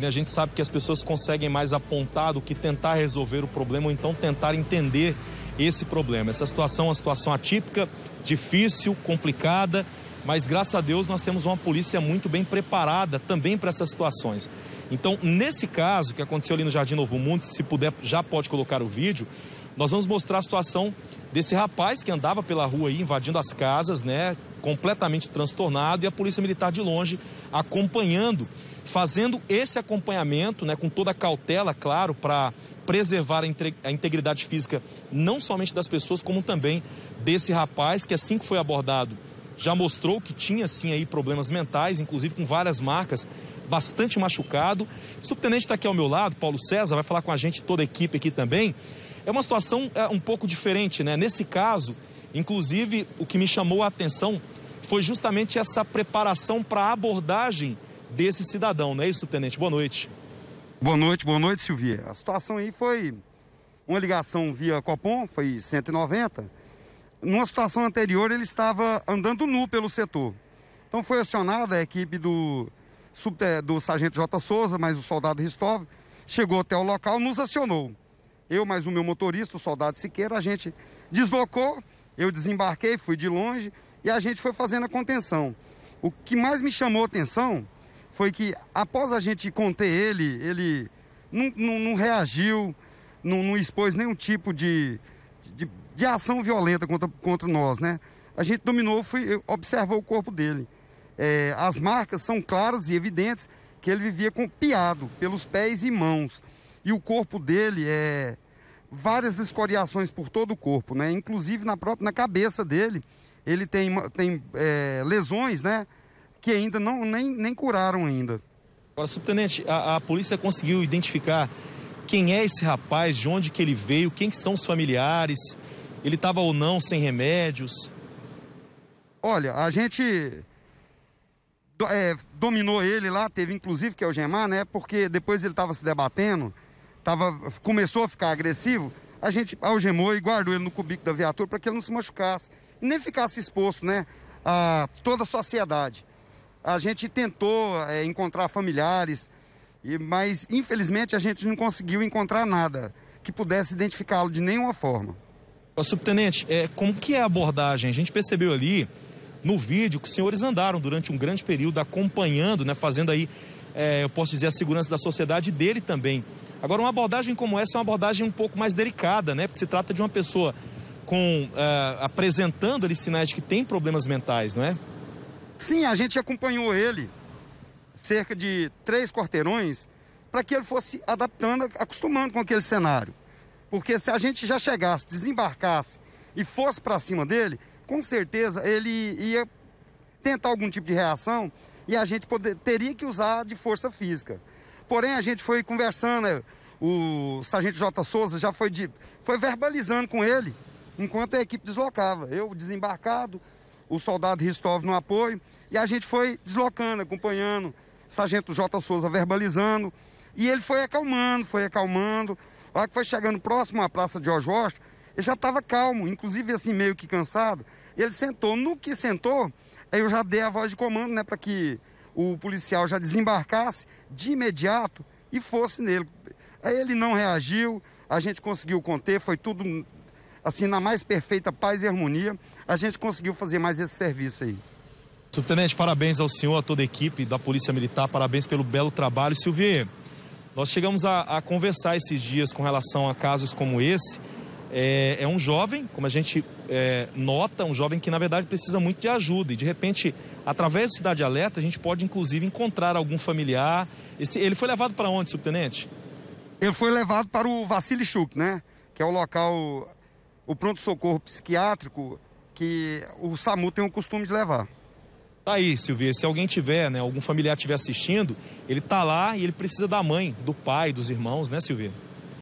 Né? A gente sabe que as pessoas conseguem mais apontar do que tentar resolver o problema ou então tentar entender esse problema. Essa situação é uma situação atípica, difícil, complicada, mas graças a Deus nós temos uma polícia muito bem preparada também para essas situações. Então, nesse caso que aconteceu ali no Jardim Novo Mundo, se puder já pode colocar o vídeo, nós vamos mostrar a situação desse rapaz que andava pela rua aí invadindo as casas, né, completamente transtornado e a Polícia Militar de longe acompanhando, fazendo esse acompanhamento, né, com toda a cautela, claro, para preservar a integridade física não somente das pessoas, como também desse rapaz que assim que foi abordado já mostrou que tinha sim aí problemas mentais, inclusive com várias marcas, bastante machucado. O subtenente está aqui ao meu lado, Paulo César, vai falar com a gente, toda a equipe aqui também. É uma situação é, um pouco diferente, né? Nesse caso, Inclusive, o que me chamou a atenção foi justamente essa preparação para a abordagem desse cidadão, não é isso, tenente? Boa noite. Boa noite, boa noite, Silvia. A situação aí foi uma ligação via Copom, foi 190. Numa situação anterior, ele estava andando nu pelo setor. Então foi acionada a equipe do, eh, do sargento J. Souza, mais o soldado Ristov, chegou até o local, nos acionou. Eu, mais o meu motorista, o soldado Siqueira, a gente deslocou, eu desembarquei, fui de longe e a gente foi fazendo a contenção. O que mais me chamou a atenção foi que após a gente conter ele, ele não, não, não reagiu, não, não, expôs nenhum tipo de, de, de, ação violenta contra, contra nós, né? A gente dominou, foi, observou o corpo dele. É, as marcas são claras e evidentes que ele vivia com piado pelos pés e mãos. E o corpo dele é, várias escoriações por todo o corpo, né? Inclusive na própria na cabeça dele, ele tem, tem é, lesões, né? Que ainda não nem, nem curaram ainda. Agora, subtenente, a, a polícia conseguiu identificar quem é esse rapaz, de onde que ele veio, quem são os familiares, ele estava ou não sem remédios? Olha, a gente é, dominou ele lá, teve inclusive que algemar, né? Porque depois ele estava se debatendo tava, começou a ficar agressivo, a gente algemou e guardou ele no cubículo da viatura para que ele não se machucasse e nem ficasse exposto, né, a toda a sociedade. A gente tentou é, encontrar familiares, e, mas infelizmente a gente não conseguiu encontrar nada que pudesse identificá-lo de nenhuma forma. Subtenente, é, como que é a abordagem? A gente percebeu ali no vídeo que os senhores andaram durante um grande período acompanhando, né, fazendo aí é, eu posso dizer, a segurança da sociedade e dele também. Agora, uma abordagem como essa é uma abordagem um pouco mais delicada, né? Porque se trata de uma pessoa com uh, apresentando ali sinais de que tem problemas mentais, não é? Sim, a gente acompanhou ele cerca de três quarteirões para que ele fosse adaptando, acostumando com aquele cenário. Porque se a gente já chegasse, desembarcasse e fosse para cima dele, com certeza ele ia tentar algum tipo de reação e a gente poder, teria que usar de força física. Porém, a gente foi conversando, é, o sargento J. Souza já foi, de, foi verbalizando com ele enquanto a equipe deslocava. Eu desembarcado, o soldado Ristov no apoio, e a gente foi deslocando, acompanhando, sargento J. Souza verbalizando, e ele foi acalmando, foi acalmando. A hora que foi chegando próximo à Praça de Ojosto, ele já estava calmo, inclusive assim meio que cansado. Ele sentou. No que sentou, Aí eu já dei a voz de comando, né, para que o policial já desembarcasse de imediato e fosse nele. Aí ele não reagiu, a gente conseguiu conter, foi tudo assim na mais perfeita paz e harmonia. A gente conseguiu fazer mais esse serviço aí. Subtenente, parabéns ao senhor, a toda a equipe da Polícia Militar, parabéns pelo belo trabalho. Silvio, nós chegamos a, a conversar esses dias com relação a casos como esse. É, é, um jovem, como a gente é, nota, um jovem que na verdade precisa muito de ajuda. E de repente, através do Cidade Alerta, a gente pode inclusive encontrar algum familiar. Esse, ele foi levado para onde, subtenente? Ele foi levado para o Vassilichuk, né? Que é o local, o pronto-socorro psiquiátrico que o SAMU tem o costume de levar. Tá aí, Silvia, se alguém tiver, né, algum familiar estiver assistindo, ele tá lá e ele precisa da mãe, do pai, dos irmãos, né, Silvia?